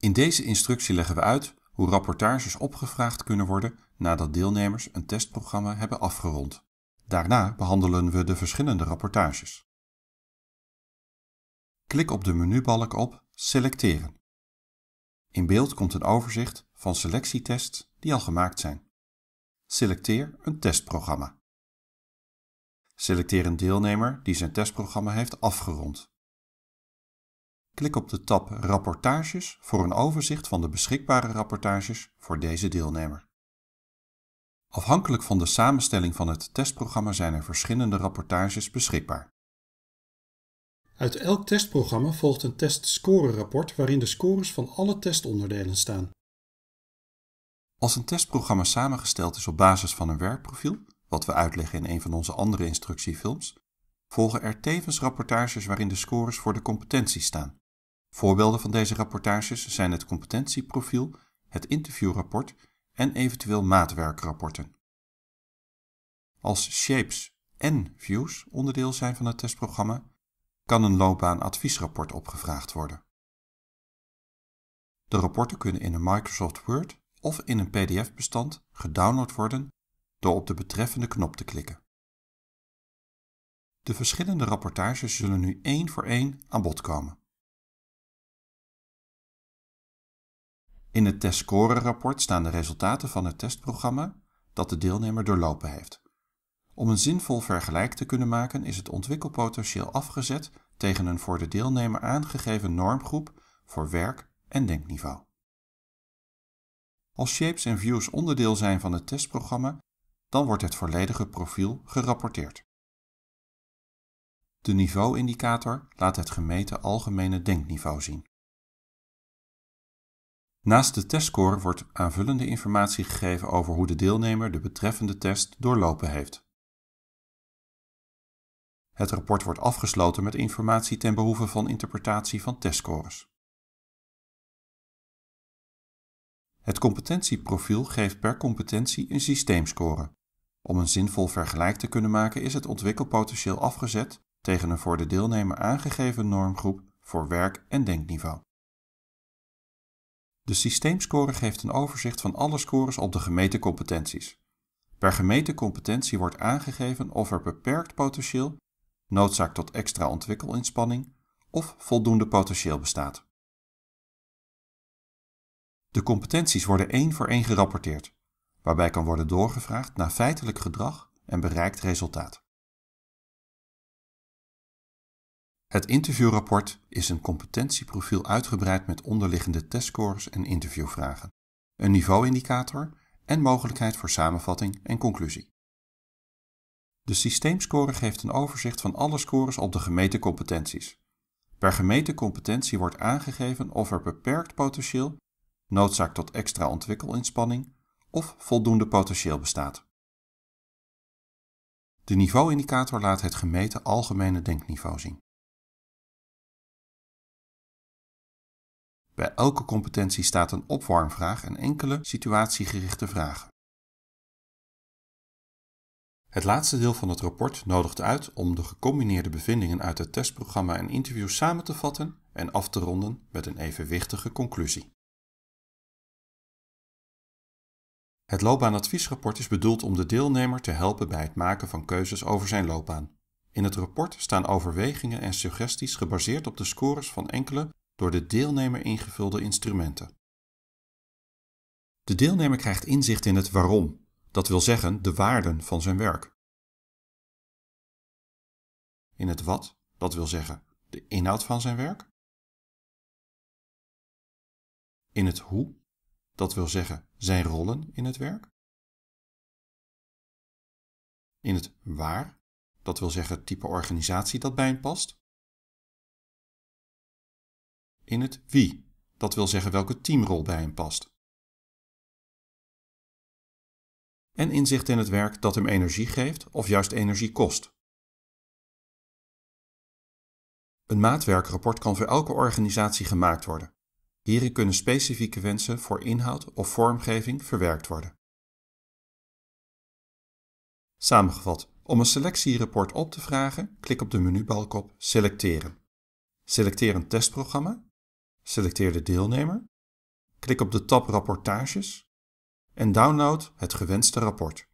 In deze instructie leggen we uit hoe rapportages opgevraagd kunnen worden nadat deelnemers een testprogramma hebben afgerond. Daarna behandelen we de verschillende rapportages. Klik op de menubalk op Selecteren. In beeld komt een overzicht van selectietests die al gemaakt zijn. Selecteer een testprogramma. Selecteer een deelnemer die zijn testprogramma heeft afgerond. Klik op de tab Rapportages voor een overzicht van de beschikbare rapportages voor deze deelnemer. Afhankelijk van de samenstelling van het testprogramma zijn er verschillende rapportages beschikbaar. Uit elk testprogramma volgt een testscorerapport waarin de scores van alle testonderdelen staan. Als een testprogramma samengesteld is op basis van een werkprofiel, wat we uitleggen in een van onze andere instructiefilms, volgen er tevens rapportages waarin de scores voor de competenties staan. Voorbeelden van deze rapportages zijn het competentieprofiel, het interviewrapport en eventueel maatwerkrapporten. Als shapes en views onderdeel zijn van het testprogramma, kan een loopbaanadviesrapport opgevraagd worden. De rapporten kunnen in een Microsoft Word of in een PDF-bestand gedownload worden door op de betreffende knop te klikken. De verschillende rapportages zullen nu één voor één aan bod komen. In het testscorenrapport staan de resultaten van het testprogramma dat de deelnemer doorlopen heeft. Om een zinvol vergelijk te kunnen maken is het ontwikkelpotentieel afgezet tegen een voor de deelnemer aangegeven normgroep voor werk- en denkniveau. Als shapes en views onderdeel zijn van het testprogramma, dan wordt het volledige profiel gerapporteerd. De niveauindicator laat het gemeten algemene denkniveau zien. Naast de testscore wordt aanvullende informatie gegeven over hoe de deelnemer de betreffende test doorlopen heeft. Het rapport wordt afgesloten met informatie ten behoeve van interpretatie van testscores. Het competentieprofiel geeft per competentie een systeemscore. Om een zinvol vergelijk te kunnen maken is het ontwikkelpotentieel afgezet tegen een voor de deelnemer aangegeven normgroep voor werk- en denkniveau. De systeemscore geeft een overzicht van alle scores op de gemeten competenties. Per gemeten competentie wordt aangegeven of er beperkt potentieel, noodzaak tot extra ontwikkelinspanning of voldoende potentieel bestaat. De competenties worden één voor één gerapporteerd, waarbij kan worden doorgevraagd naar feitelijk gedrag en bereikt resultaat. Het interviewrapport is een competentieprofiel uitgebreid met onderliggende testscores en interviewvragen, een niveauindicator en mogelijkheid voor samenvatting en conclusie. De systeemscore geeft een overzicht van alle scores op de gemeten competenties. Per gemeten competentie wordt aangegeven of er beperkt potentieel, noodzaak tot extra ontwikkelinspanning of voldoende potentieel bestaat. De niveauindicator laat het gemeten algemene denkniveau zien. Bij elke competentie staat een opwarmvraag en enkele situatiegerichte vragen. Het laatste deel van het rapport nodigt uit om de gecombineerde bevindingen uit het testprogramma en interviews samen te vatten en af te ronden met een evenwichtige conclusie. Het loopbaanadviesrapport is bedoeld om de deelnemer te helpen bij het maken van keuzes over zijn loopbaan. In het rapport staan overwegingen en suggesties gebaseerd op de scores van enkele door de deelnemer ingevulde instrumenten. De deelnemer krijgt inzicht in het waarom, dat wil zeggen de waarden van zijn werk. In het wat, dat wil zeggen de inhoud van zijn werk. In het hoe, dat wil zeggen zijn rollen in het werk. In het waar, dat wil zeggen het type organisatie dat bij hem past in het wie. Dat wil zeggen welke teamrol bij hem past. En inzicht in het werk dat hem energie geeft of juist energie kost. Een maatwerkrapport kan voor elke organisatie gemaakt worden. Hierin kunnen specifieke wensen voor inhoud of vormgeving verwerkt worden. Samengevat, om een selectierapport op te vragen, klik op de menubalk op Selecteren. Selecteer een testprogramma Selecteer de deelnemer, klik op de tab Rapportages en download het gewenste rapport.